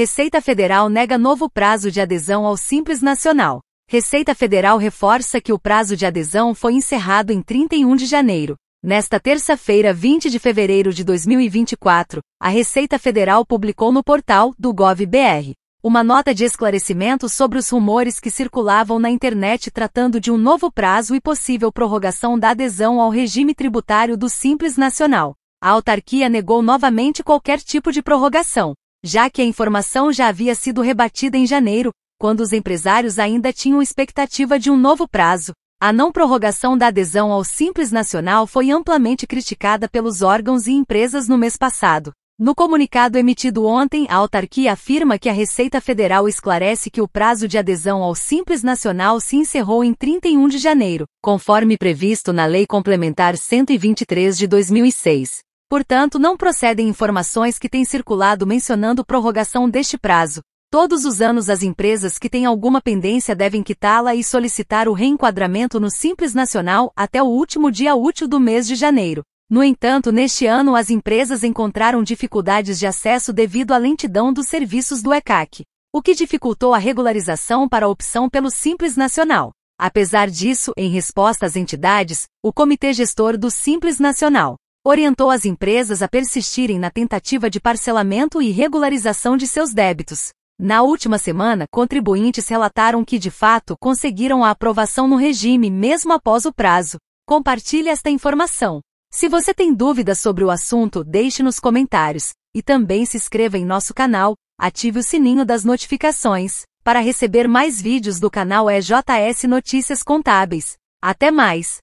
Receita Federal nega novo prazo de adesão ao Simples Nacional. Receita Federal reforça que o prazo de adesão foi encerrado em 31 de janeiro. Nesta terça-feira, 20 de fevereiro de 2024, a Receita Federal publicou no portal do GovBR uma nota de esclarecimento sobre os rumores que circulavam na internet tratando de um novo prazo e possível prorrogação da adesão ao regime tributário do Simples Nacional. A autarquia negou novamente qualquer tipo de prorrogação já que a informação já havia sido rebatida em janeiro, quando os empresários ainda tinham expectativa de um novo prazo. A não prorrogação da adesão ao Simples Nacional foi amplamente criticada pelos órgãos e empresas no mês passado. No comunicado emitido ontem, a autarquia afirma que a Receita Federal esclarece que o prazo de adesão ao Simples Nacional se encerrou em 31 de janeiro, conforme previsto na Lei Complementar 123 de 2006. Portanto, não procedem informações que têm circulado mencionando prorrogação deste prazo. Todos os anos as empresas que têm alguma pendência devem quitá-la e solicitar o reenquadramento no Simples Nacional até o último dia útil do mês de janeiro. No entanto, neste ano as empresas encontraram dificuldades de acesso devido à lentidão dos serviços do ECAC, o que dificultou a regularização para a opção pelo Simples Nacional. Apesar disso, em resposta às entidades, o Comitê Gestor do Simples Nacional orientou as empresas a persistirem na tentativa de parcelamento e regularização de seus débitos. Na última semana, contribuintes relataram que de fato conseguiram a aprovação no regime mesmo após o prazo. Compartilhe esta informação. Se você tem dúvidas sobre o assunto, deixe nos comentários e também se inscreva em nosso canal, ative o sininho das notificações para receber mais vídeos do canal EJS Notícias Contábeis. Até mais!